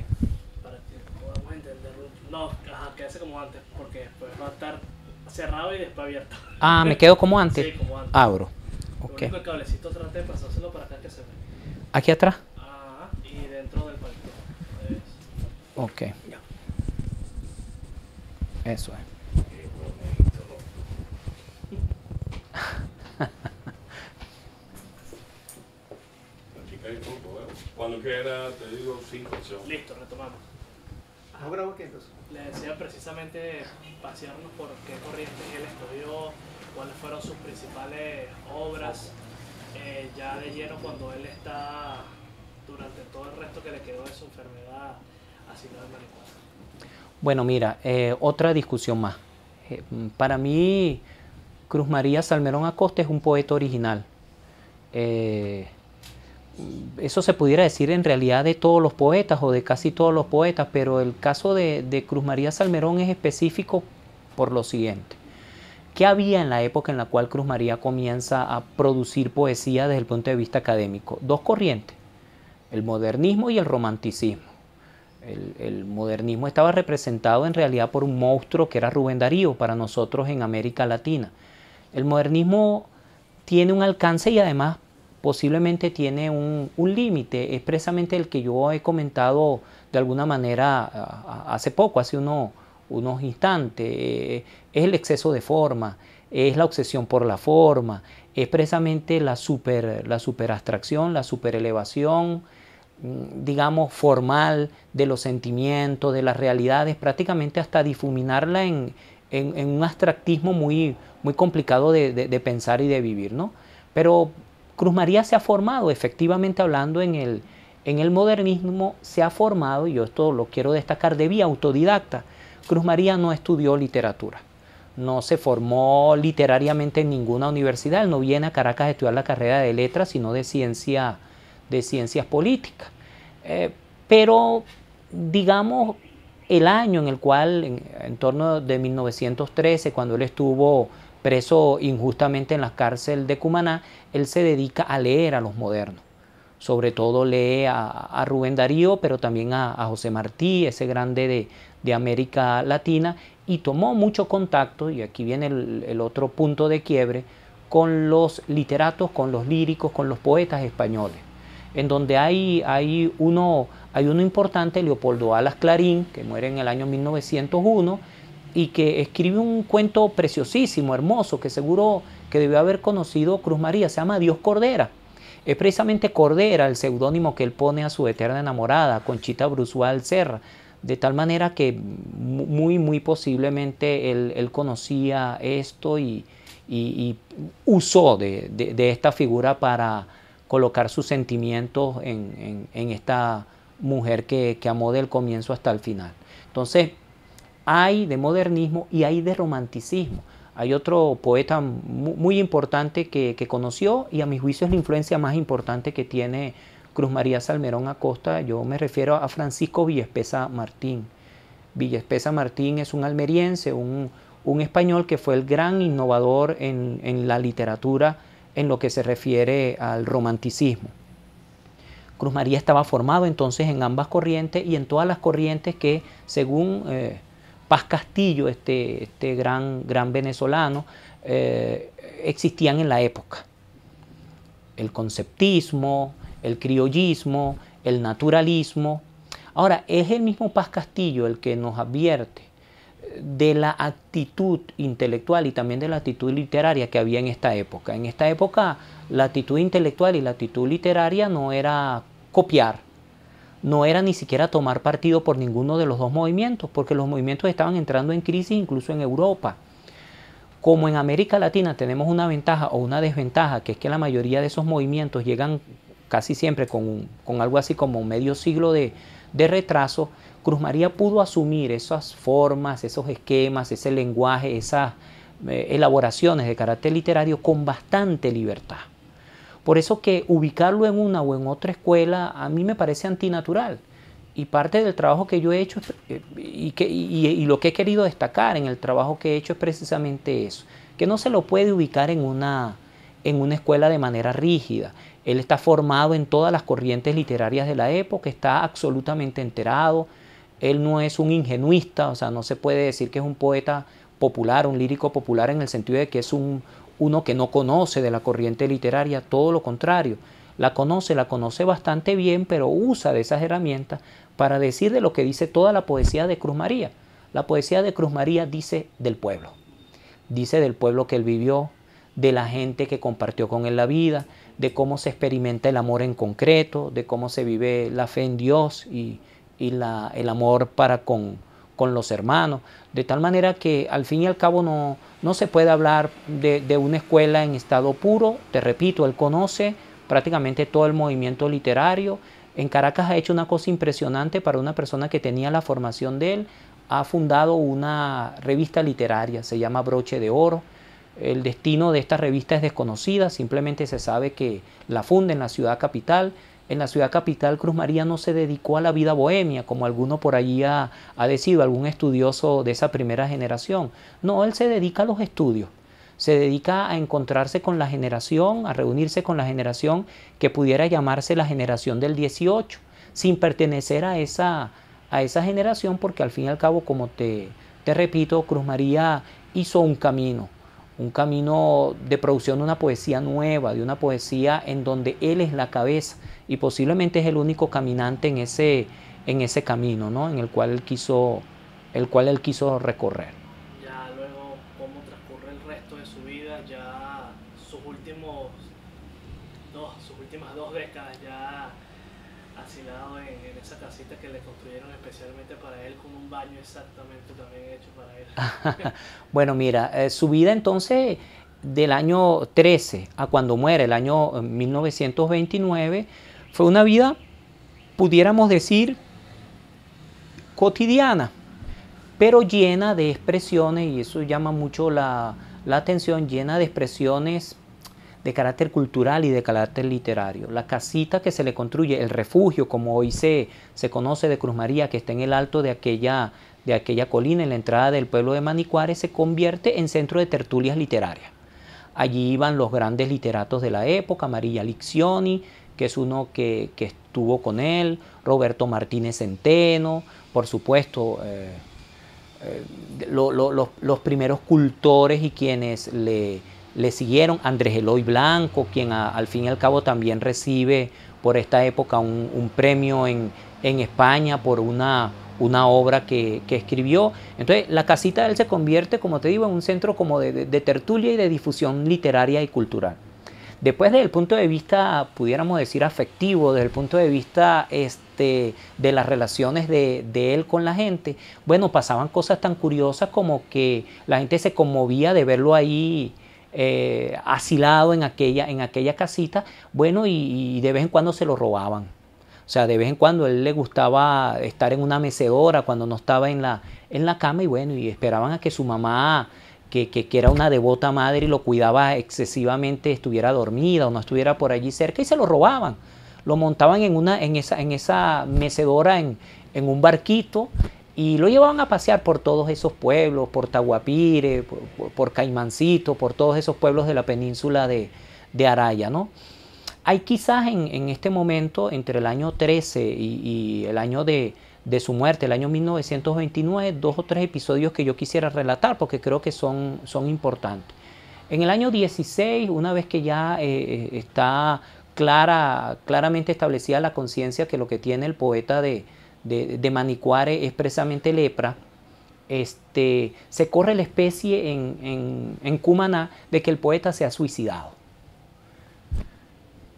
Para que podamos entenderlo. No, quédese como antes, porque después va a estar cerrado y después abierto. Ah, ¿me quedo como antes? Sí, como antes. Abro. Okay. Lo único el cablecito trate de pasárselo para acá que se ve. ¿Aquí atrás? Ajá, y dentro del palito. Ok. Ya. Eso es. Aquí cae el cuando era, te digo cinco Listo, retomamos. Ahora qué entonces? Le decía precisamente pasearnos por qué corrientes él estudió, cuáles fueron sus principales obras, eh, ya de lleno cuando él está durante todo el resto que le quedó de su enfermedad asignada al manicomio. Bueno, mira, eh, otra discusión más. Eh, para mí, Cruz María Salmerón Acosta es un poeta original eso se pudiera decir en realidad de todos los poetas o de casi todos los poetas, pero el caso de, Cruz María Salmerón es específico por lo siguiente. ¿Qué había en la época en la cual Cruz María comienza a producir poesía desde el punto de vista académico? Dos corrientes, el modernismo y el romanticismo. El, el, modernismo estaba representado en realidad por un monstruo que era Rubén Darío para nosotros en América Latina. El modernismo tiene un alcance y además posiblemente tiene un, límite, expresamente el que yo he comentado de alguna manera hace poco, hace uno, unos instantes, eh, es el exceso de forma, es la obsesión por la forma, expresamente la, super, la superabstracción, la superelevación, mm, digamos, formal de los sentimientos, de las realidades, prácticamente hasta difuminarla en, en, un abstractismo muy, muy complicado de, de, pensar y de vivir, ¿no? Pero Cruz María se ha formado, efectivamente hablando en el, en el modernismo, se ha formado, y yo esto lo quiero destacar, de vía autodidacta. Cruz María no estudió literatura, no se formó literariamente en ninguna universidad, él no viene a Caracas a estudiar la carrera de letras, sino de, ciencia, de ciencias políticas. Eh, pero, digamos, el año en el cual, en torno de 1913, cuando él estuvo preso injustamente en la cárcel de Cumaná, él se dedica a leer a los modernos. Sobre todo lee a, Rubén Darío, pero también a, José Martí, ese grande de, América Latina, y tomó mucho contacto, y aquí viene el, otro punto de quiebre, con los literatos, con los líricos, con los poetas españoles en donde hay, hay, hay uno importante, Leopoldo Alas Clarín, que muere en el año 1901, y que escribe un cuento preciosísimo, hermoso, que seguro que debió haber conocido Cruz María, se llama Dios Cordera. Es precisamente Cordera el seudónimo que él pone a su eterna enamorada, Conchita Bruzual Serra, de tal manera que muy, muy posiblemente él, conocía esto y, usó de, esta figura para colocar sus sentimientos en, esta mujer que, que amó del comienzo hasta el final. Entonces, hay de modernismo y hay de romanticismo. Hay otro poeta muy, importante que, conoció y a mi juicio es la influencia más importante que tiene Cruz María Salmerón Acosta. Yo me refiero a Francisco Villespesa Martín. Villespesa Martín es un almeriense, un, español que fue el gran innovador en, la literatura en lo que se refiere al romanticismo. Cruz María estaba formado entonces en ambas corrientes y en todas las corrientes que, según eh, Paz Castillo, este, este gran, gran venezolano, eh, existían en la época. El conceptismo, el criollismo, el naturalismo. Ahora, es el mismo Paz Castillo el que nos advierte de la actitud intelectual y también de la actitud literaria que había en esta época. En esta época la actitud intelectual y la actitud literaria no era copiar, no era ni siquiera tomar partido por ninguno de los dos movimientos, porque los movimientos estaban entrando en crisis incluso en Europa. Como en América Latina tenemos una ventaja o una desventaja, que es que la mayoría de esos movimientos llegan casi siempre con, algo así como medio siglo de, retraso, Cruz María pudo asumir esas formas, esos esquemas, ese lenguaje, esas eh, elaboraciones de carácter literario con bastante libertad. Por eso que ubicarlo en una o en otra escuela a mí me parece antinatural. Y parte del trabajo que yo he hecho eh, y, lo que he querido destacar en el trabajo que he hecho es precisamente eso, que no se lo puede ubicar en una, en una escuela de manera rígida. Él está formado en todas las corrientes literarias de la época, está absolutamente enterado. Él no es un ingenuista, o sea, no se puede decir que es un poeta popular, un lírico popular en el sentido de que es un, uno que no conoce de la corriente literaria, todo lo contrario, la conoce, la conoce bastante bien, pero usa de esas herramientas para decir de lo que dice toda la poesía de Cruz María. La poesía de Cruz María dice del pueblo, dice del pueblo que él vivió, de la gente que compartió con él la vida, de cómo se experimenta el amor en concreto, de cómo se vive la fe en Dios y, y la, el amor para con, con los hermanos, de tal manera que al fin y al cabo no, no se puede hablar de, de una escuela en estado puro. Te repito, él conoce prácticamente todo el movimiento literario. En Caracas ha hecho una cosa impresionante para una persona que tenía la formación de él. Ha fundado una revista literaria, se llama Broche de Oro. El destino de esta revista es desconocida, simplemente se sabe que la funda en la ciudad capital en la ciudad capital, Cruz María no se dedicó a la vida bohemia, como alguno por allí ha, ha decidido, algún estudioso de esa primera generación. No, él se dedica a los estudios se dedica a encontrarse con la generación, a reunirse con la generación que pudiera llamarse la generación del 18, sin pertenecer a esa, a esa generación, porque al fin y al cabo, como te, te repito, Cruz María hizo un camino, un camino de producción de una poesía nueva, de una poesía en donde él es la cabeza y posiblemente es el único caminante en ese, en ese camino, ¿no? En el cual él quiso, el cual él quiso recorrer. Ya luego cómo transcurre el resto de su vida, ya sus últimos dos, sus últimas dos décadas ya asilado en esa casita que le construyeron especialmente para él con un baño exactamente también hecho para él. bueno, mira, eh, su vida entonces del año 13 a cuando muere, el año 1929, eh, fue una vida, pudiéramos decir, cotidiana, pero llena de expresiones, y eso llama mucho la, la atención, llena de expresiones de carácter cultural y de carácter literario. La casita que se le construye, el refugio, como hoy se, se conoce de Cruz María, que está en el alto de aquella, de aquella colina, en la entrada del pueblo de Manicuares, se convierte en centro de tertulias literarias. Allí iban los grandes literatos de la época, María Lixioni, que es uno que, estuvo con él, Roberto Martínez Centeno, por supuesto, eh, eh, los primeros cultores y quienes le le siguieron Andrés Eloy Blanco, quien al fin y al cabo también recibe por esta época un, premio en, España por una, una obra que, escribió. Entonces, la casita de él se convierte, como te digo, en un centro como de, tertulia y de difusión literaria y cultural. Después, desde el punto de vista, pudiéramos decir, afectivo, desde el punto de vista este, de las relaciones de, de, él con la gente, bueno, pasaban cosas tan curiosas como que la gente se conmovía de verlo ahí eh, asilado en aquella, en aquella casita, bueno, y, de vez en cuando se lo robaban. O sea, de vez en cuando él le gustaba estar en una mecedora cuando no estaba en la, en la cama y bueno, y esperaban a que su mamá, que, que, era una devota madre y lo cuidaba excesivamente, estuviera dormida o no estuviera por allí cerca y se lo robaban. Lo montaban en, una, en, esa, en esa mecedora, en, en un barquito y lo llevaban a pasear por todos esos pueblos, por Tahuapire, por, Caimancito, por todos esos pueblos de la península de, de Araya, ¿no? Hay quizás en, este momento, entre el año 13 y, el año de, su muerte, el año 1929, dos o tres episodios que yo quisiera relatar porque creo que son, son importantes. En el año 16, una vez que ya eh, eh, está clara, claramente establecida la conciencia que lo que tiene el poeta de, de, de Manicuare expresamente lepra, este, se corre la especie en, en, en Cumaná de que el poeta se ha suicidado.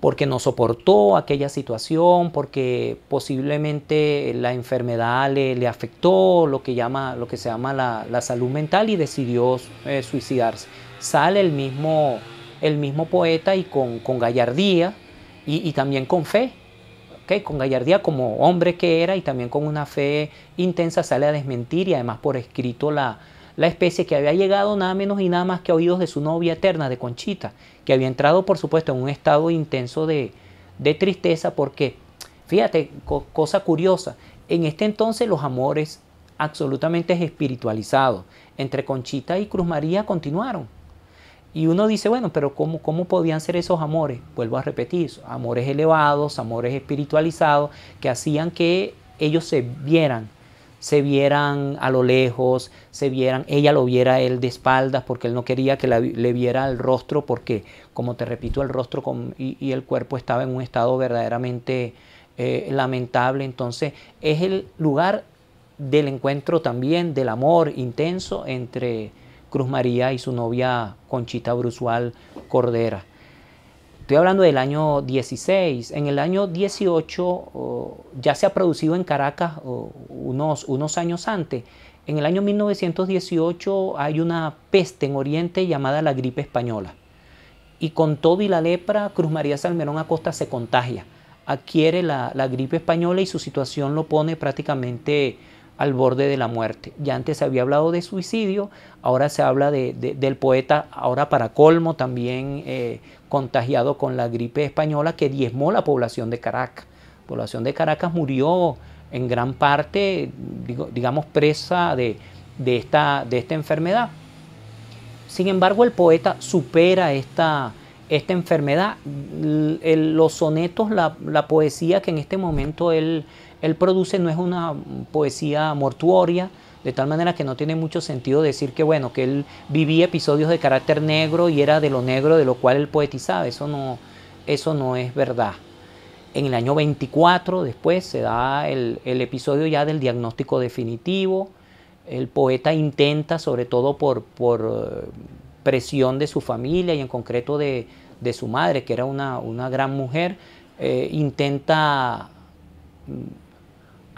Porque no soportó aquella situación, porque posiblemente la enfermedad le, afectó lo que, llama, lo que se llama la, la salud mental y decidió eh, suicidarse. Sale el mismo, el mismo poeta y con, gallardía y también con fe con gallardía como hombre que era y también con una fe intensa sale a desmentir y además por escrito la, la especie que había llegado nada menos y nada más que a oídos de su novia eterna, de Conchita, que había entrado por supuesto en un estado intenso de, de tristeza porque, fíjate, cosa curiosa, en este entonces los amores absolutamente espiritualizados entre Conchita y Cruz María continuaron y uno dice, bueno, pero ¿cómo, ¿cómo podían ser esos amores? Vuelvo a repetir, amores elevados, amores espiritualizados, que hacían que ellos se vieran, se vieran a lo lejos, se vieran, ella lo viera él de espaldas porque él no quería que le viera el rostro porque, como te repito, el rostro y, el cuerpo estaba en un estado verdaderamente eh, lamentable. Entonces es el lugar del encuentro también, del amor intenso entre Cruz María y su novia Conchita Brusual Cordera. Estoy hablando del año 16. En el año 18 ya se ha producido en Caracas oh, unos, unos años antes. En el año 1918 hay una peste en Oriente llamada la gripe española. Y con todo y la lepra, Cruz María Salmerón Acosta se contagia, adquiere la, la gripe española y su situación lo pone prácticamente al borde de la muerte. Ya antes se había hablado de suicidio, ahora se habla del poeta, ahora para colmo también eh, contagiado con la gripe española que diezmó la población de Caracas. La población de Caracas murió en gran parte, digamos, presa de, de, esta, de esta enfermedad. Sin embargo, el poeta supera esta, esta enfermedad. los sonetos, la, poesía que en este momento él, él produce no es una poesía mortuoria, de tal manera que no tiene mucho sentido decir que bueno, que él vivía episodios de carácter negro y era de lo negro de lo cual él poetizaba, eso no, eso no es verdad. En el año 24 después se da el, episodio ya del diagnóstico definitivo, el poeta intenta, sobre todo por, por eh, presión de su familia y en concreto de, de su madre, que era una, gran mujer, eh, intenta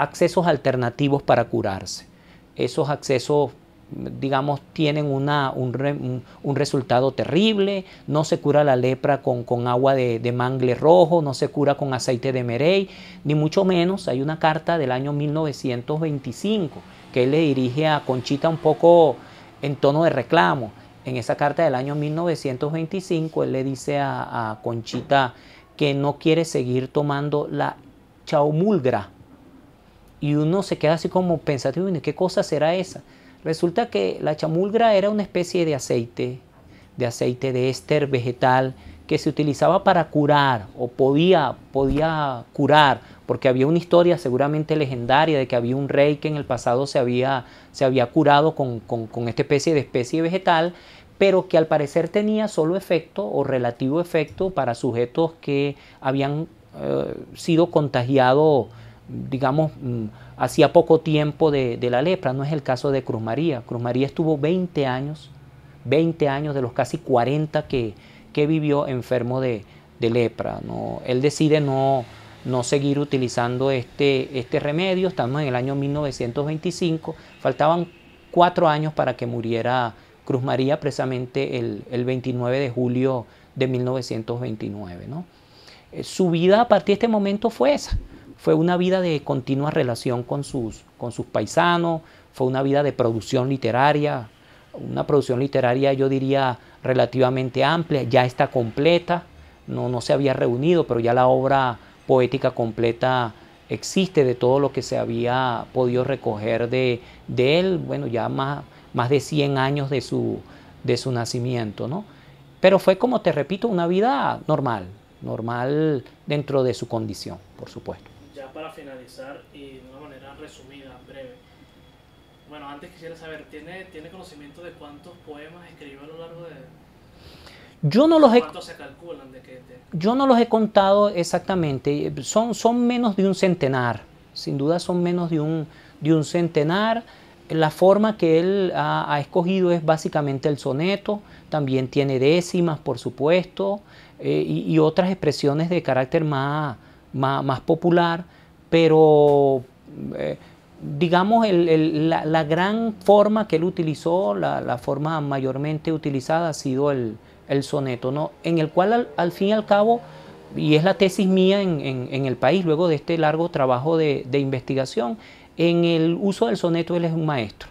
accesos alternativos para curarse. Esos accesos digamos, tienen un, resultado terrible, no se cura la lepra con, agua de, mangle rojo, no se cura con aceite de merey, ni mucho menos. Hay una carta del año 1925 que él le dirige a Conchita un poco en tono de reclamo. En esa carta del año 1925 él le dice a, Conchita que no quiere seguir tomando la chaumulgra, y uno se queda así como pensativo, ¿qué cosa será esa? Resulta que la chamulgra era una especie de aceite, de aceite de éster vegetal que se utilizaba para curar o podía, podía curar, porque había una historia seguramente legendaria de que había un rey que en el pasado se había, se había curado con, esta especie de especie vegetal, pero que al parecer tenía solo efecto o relativo efecto para sujetos que habían eh, sido contagiados digamos, mm, hacía poco tiempo de, la lepra, no es el caso de Cruz María. Cruz María estuvo 20 años, 20 años de los casi 40 que, vivió enfermo de, lepra. ¿no? Él decide no, no seguir utilizando este, este remedio, estamos en el año 1925, faltaban cuatro años para que muriera Cruz María, precisamente el, el 29 de julio de 1929. ¿no? Eh, su vida a partir de este momento fue esa fue una vida de continua relación con sus, con sus paisanos, fue una vida de producción literaria, una producción literaria yo diría relativamente amplia, ya está completa, no, no se había reunido, pero ya la obra poética completa existe de todo lo que se había podido recoger de, de él, bueno, ya más, más de 100 años de su, de su nacimiento, ¿no? Pero fue, como te repito, una vida normal, normal dentro de su condición, por supuesto para finalizar y de una manera resumida, breve. Bueno, antes quisiera saber, ¿tiene, ¿tiene conocimiento de cuántos poemas escribió a lo largo de, yo no, los he, se calculan yo no los he, contado exactamente, son, son, menos de un centenar, sin duda son menos de un, de un centenar. La forma que él ha, escogido es básicamente el soneto, también tiene décimas, por supuesto, eh, y, y, otras expresiones de carácter más, más, más popular pero eh, digamos la, gran forma que él utilizó, la, forma mayormente utilizada ha sido el, soneto, ¿no? en el cual al, fin y al cabo, y es la tesis mía en, el país, luego de este largo trabajo de, de, investigación, en el uso del soneto él es un maestro.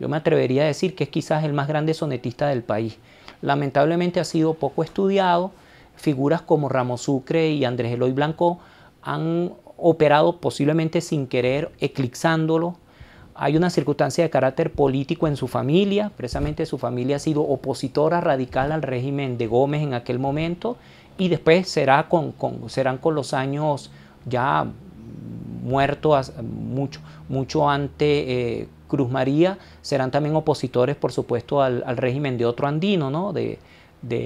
Yo me atrevería a decir que es quizás el más grande sonetista del país. Lamentablemente ha sido poco estudiado. Figuras como Ramos Sucre y Andrés Eloy Blanco han operado posiblemente sin querer, eclipsándolo. Hay una circunstancia de carácter político en su familia, precisamente su familia ha sido opositora radical al régimen de Gómez en aquel momento y después será con, serán con los años ya muertos, mucho, mucho antes eh, Cruz María, serán también opositores por supuesto al, régimen de otro andino, ¿no? de,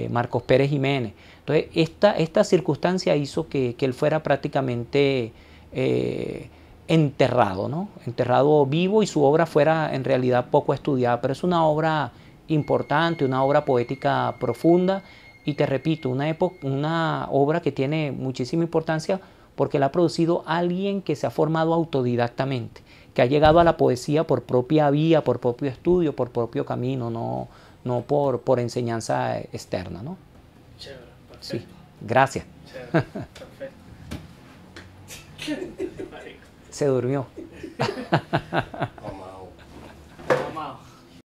Marcos Pérez Jiménez. Entonces, esta, esta circunstancia hizo que, que él fuera prácticamente eh, enterrado, ¿no? enterrado vivo y su obra fuera en realidad poco estudiada, pero es una obra importante, una obra poética profunda y te repito, una, época, una obra que tiene muchísima importancia porque la ha producido alguien que se ha formado autodidactamente, que ha llegado a la poesía por propia vía, por propio estudio, por propio camino, no, no por, por enseñanza externa. ¿no? Sí, gracias. Se durmió.